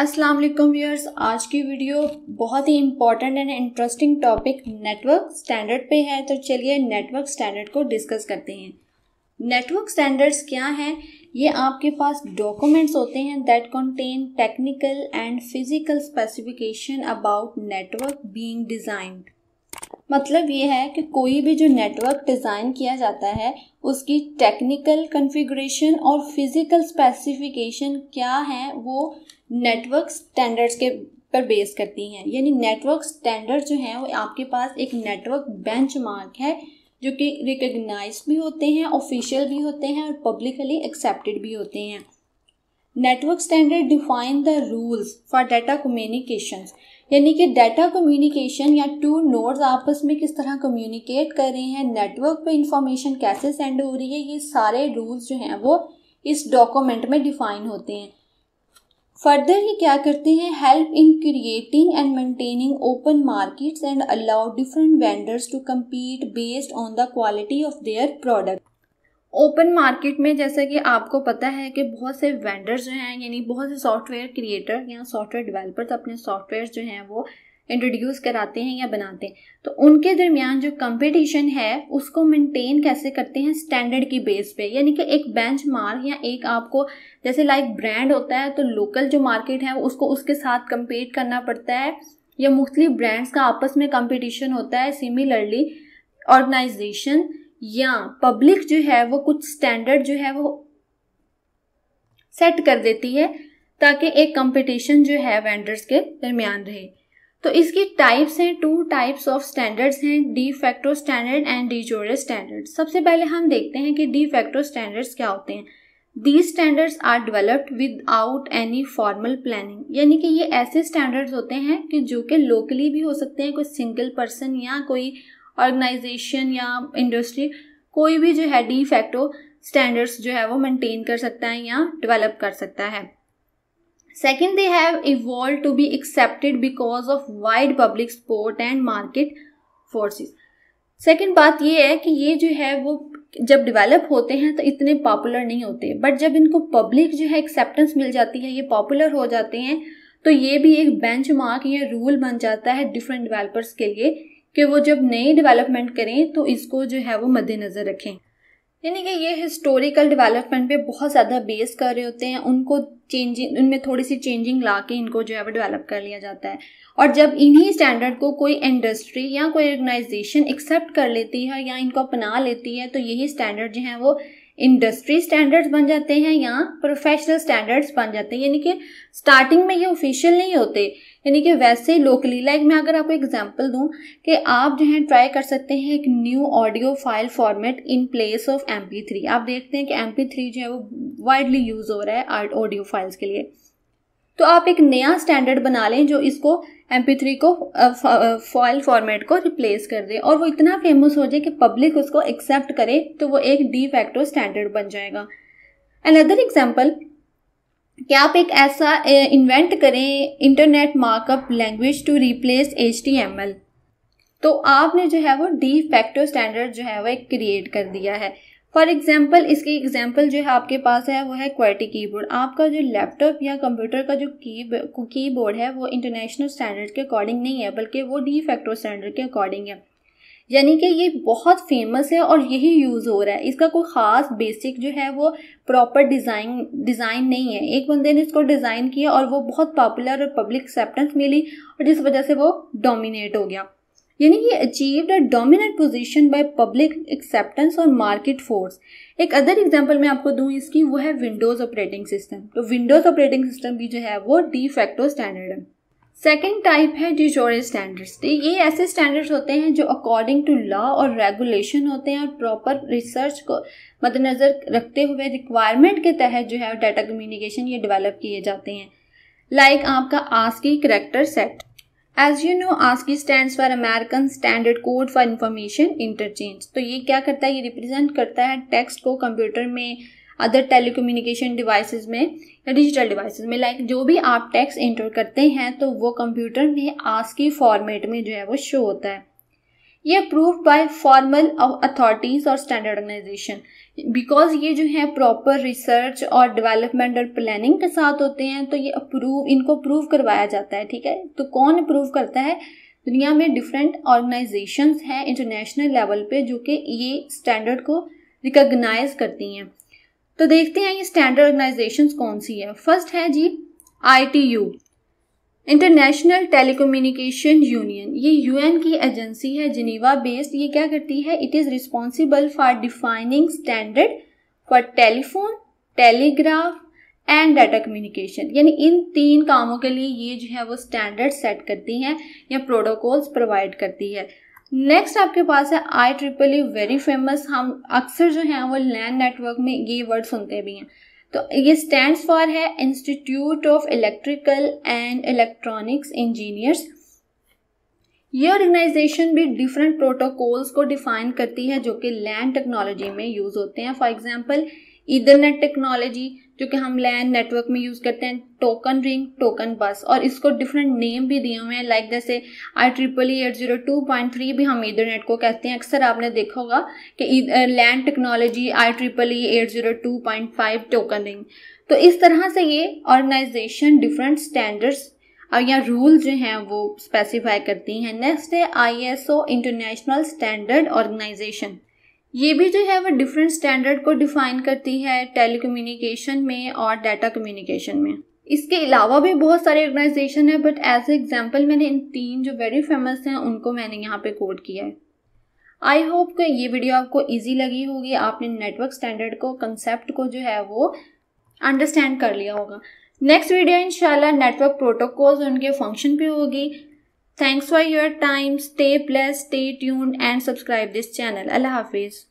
अस्सलाम वालेकुम व्यूअर्स आज की वीडियो बहुत ही important and interesting topic network standard पे है तो चलिए नेटवर्क स्टैंडर्ड को डिस्कस करते हैं नेटवर्क स्टैंडर्ड्स क्या हैं ये आपके पास डॉक्यूमेंट्स होते हैं that contain technical and physical specification about network being designed मतलब ये है कि कोई भी जो नेटवर्क डिज़ाइन किया जाता है उसकी टेक्निकल कन्फिग्रेशन और फिज़िकल स्पेसिफिकेशन क्या है वो नेटवर्क स्टैंडर्ड्स के पर बेस करती हैं यानी नेटवर्क स्टैंडर्ड जो हैं वो आपके पास एक नेटवर्क बेंचमार्क है जो कि रिकग्नाइज भी होते हैं ऑफिशियल भी होते हैं और पब्लिकली एक्सेप्टेड भी होते हैं network standard define the rules for data communications यानी कि डाटा कम्युनिकेशन या टू नोड्स आपस में किस तरह कम्युनिकेट कर रहे हैं नेटवर्क पे इंफॉर्मेशन कैसे सेंड हो रही है ये सारे रूल्स जो हैं वो इस डॉक्यूमेंट में डिफाइन होते हैं फर्दर ये क्या करते हैं help in creating and maintaining open markets and allow different vendors to compete based on the quality of their product open market में जैसा कि आपको पता है कि बहुत से वेंडर्स जो हैं यानी बहुत से सॉफ्टवेयर क्रिएटर या सॉफ्टवेयर डेवलपर्स अपने सॉफ्टवेयर जो हैं वो इंट्रोड्यूस कराते हैं या बनाते हैं तो उनके दरमियान जो कंपटीशन है उसको मेंटेन कैसे करते हैं स्टैंडर्ड की बेस पे यानी कि एक बेंच मार्क या एक आपको जैसे लाइक ब्रांड होता है तो लोकल जो मार्केट है उसको उसके साथ कंपेट करना पड़ता है या मुख्तलिफ ब्रांड्स का आपस में कंपटीशन होता है सिमिलरली ऑर्गेनाइजेशन या पब्लिक जो है वो कुछ स्टैंडर्ड जो है वो सेट कर देती है ताकि एक कंपटीशन जो है वेंडर्स के दरमियान रहे तो इसकी टाइप्स हैं टू टाइप्स ऑफ स्टैंडर्ड्स हैं de facto standard and de jure standard सबसे पहले हम देखते हैं कि डी फैक्टो स्टैंडर्ड्स क्या होते हैं the standards are developed without any formal planning यानी कि ये ऐसे स्टैंडर्ड्स होते हैं कि जो कि लोकली भी हो सकते हैं कोई सिंगल पर्सन या कोई ऑर्गेनाइजेशन या इंडस्ट्री कोई भी जो है डी फैक्टो स्टैंडर्ड्स जो है वो मेंटेन कर सकता है या डेवलप कर सकता है second they have evolve to be accepted because of wide public support and market forces second बात ये है कि ये जो है वो जब डेवलप होते हैं तो इतने पॉपुलर नहीं होते बट जब इनको पब्लिक जो है एक्सेप्टेंस मिल जाती है ये पॉपुलर हो जाते हैं तो ये भी एक बेंच मार्क या रूल बन जाता है डिफरेंट डेवलपर्स के लिए कि वो जब नई डेवलपमेंट करें तो इसको जो है वो मद्देनज़र रखें यानी कि ये हिस्टोरिकल डेवलपमेंट पे बहुत ज़्यादा बेस कर रहे होते हैं उनको चेंजिंग उनमें थोड़ी सी चेंजिंग ला के इनको जो है वो डेवलप कर लिया जाता है और जब इन्हीं स्टैंडर्ड को कोई इंडस्ट्री या कोई ऑर्गेनाइजेशन एक्सेप्ट कर लेती है या इनको अपना लेती है तो यही स्टैंडर्ड जो हैं वो इंडस्ट्री स्टैंडर्ड्स बन जाते हैं या प्रोफेशनल स्टैंडर्ड्स बन जाते हैं यानी कि स्टार्टिंग में ये ऑफिशियल नहीं होते यानी कि वैसे ही लोकली लाइक मैं अगर आपको एग्जांपल दूं कि आप जो है ट्राई कर सकते हैं एक new audio file format in place of M आप देखते हैं कि एम जो है वो वाइडली यूज़ हो रहा है ऑडियो फाइल्स के लिए तो आप एक नया स्टैंडर्ड बना लें जो इसको एम थ्री को फॉयल फॉर्मेट को रिप्लेस कर दे और वो इतना फेमस हो जाए कि पब्लिक उसको एक्सेप्ट करे तो वो एक डी फैक्टो स्टैंडर्ड बन जाएगा अनदर एग्जाम्पल कि आप एक ऐसा इन्वेंट करें internet markup language to replace H T M L तो आपने जो है वो डी फैक्टो स्टैंडर्ड जो है वो एक क्रिएट कर दिया है फॉर एग्जाम्पल इसकी एग्जाम्पल जो है आपके पास है वो है क्वालिटी कीबोर्ड आपका जो लैपटॉप या कंप्यूटर का जो की बोर्ड है वो इंटरनेशनल स्टैंडर्ड के अकॉर्डिंग नहीं है बल्कि वो डी फैक्टो स्टैंडर्ड के अकॉर्डिंग है यानी कि ये बहुत फेमस है और यही यूज़ हो रहा है इसका कोई ख़ास बेसिक जो है वो प्रॉपर डिज़ाइन डिज़ाइन नहीं है एक बंदे ने इसको डिज़ाइन किया और वो बहुत पॉपुलर और पब्लिक एक्सेप्टेंस मिली और जिस वजह से वो डोमिनेट हो गया यानी ही achieved a dominant position by public acceptance और मार्केट फोर्स एक अदर एग्जांपल मैं आपको दूं इसकी वो है विंडोज़ ऑपरेटिंग सिस्टम तो विंडोज़ ऑपरेटिंग सिस्टम भी जो है वो डी फैक्टो स्टैंडर्ड है सेकेंड टाइप है डिजोरे तो स्टैंडर्ड्स ये ऐसे स्टैंडर्ड्स होते हैं जो अकॉर्डिंग टू लॉ और रेगुलेशन होते हैं और प्रॉपर रिसर्च को मद्देनज़र रखते हुए रिक्वायरमेंट के तहत जो है डाटा कम्युनिकेशन ये डेवलप किए जाते हैं लाइक like आपका ASCII character set as you know ASCII stand for American standard code for information interchange तो ये क्या करता है ये रिप्रेजेंट करता है टेक्स्ट को कंप्यूटर में अदर टेलीकम्युनिकेशन डिवाइसेस में या डिजिटल डिवाइसेस में लाइक जो भी आप टेक्स्ट इंटर करते हैं तो वो कंप्यूटर में आस्की फॉर्मेट में जो है वो शो होता है ये अप्रूव बाय फॉर्मल अथॉरिटीज़ और स्टैंडर्ड ऑर्गेनाइजेशन बिकॉज ये जो है प्रॉपर रिसर्च और डेवलपमेंट और प्लानिंग के साथ होते हैं तो ये अप्रूव इनको अप्रूव करवाया जाता है ठीक है तो कौन अप्रूव करता है दुनिया में डिफरेंट ऑर्गेनाइजेशंस हैं इंटरनेशनल लेवल पे जो कि ये स्टैंडर्ड को रिकॉग्नाइज करती हैं तो देखते हैं ये स्टैंडर्ड ऑर्गेनाइजेशंस कौन सी है फर्स्ट है जी I T U international telecommunication union ये यूएन की एजेंसी है जिनीवा बेस्ड ये क्या करती है it is responsible for defining standard for telephone telegraph and data communication यानी इन तीन कामों के लिए ये जो है वो स्टैंडर्ड सेट करती हैं या प्रोटोकॉल्स प्रोवाइड करती है नेक्स्ट आपके पास है I triple E very famous हम अक्सर जो है वो लैंड नेटवर्क में ये वर्ड सुनते भी हैं तो ये स्टैंड्स फॉर है institute of electrical and electronics engineers ये ऑर्गेनाइजेशन भी डिफरेंट प्रोटोकॉल्स को डिफाइन करती है जो कि लैंड टेक्नोलॉजी में यूज़ होते हैं फॉर एग्जांपल ईथरनेट टेक्नोलॉजी जो कि हम लैन नेटवर्क में यूज़ करते हैं टोकन रिंग टोकन बस और इसको डिफरेंट नेम भी दिए हुए हैं लाइक जैसे I triple E eight zero two point three भी हम ईथरनेट को कहते हैं अक्सर आपने देखा होगा कि LAN technology I triple E eight zero two point five token ring तो इस तरह से ये ऑर्गेनाइजेशन डिफरेंट स्टैंडर्ड्स या रूल जो हैं वो स्पेसिफाई करती हैं नेक्स्ट है I S O international standard organisation ये भी जो है वो डिफरेंट स्टैंडर्ड को डिफाइन करती है टेलीकम्युनिकेशन में और डाटा कम्युनिकेशन में इसके अलावा भी बहुत सारे ऑर्गेनाइजेशन है बट एज ए एग्जाम्पल मैंने इन तीन जो वेरी फेमस हैं उनको मैंने यहाँ पे कोड किया है आई होप कि ये वीडियो आपको इजी लगी होगी आपने नेटवर्क स्टैंडर्ड को कंसेप्ट को जो है वो अंडरस्टैंड कर लिया होगा नेक्स्ट वीडियो इंशाल्लाह नेटवर्क प्रोटोकॉल्स उनके फंक्शन पे होगी Thanks for your time. Stay blessed, stay tuned and subscribe this channel. Allah Hafiz.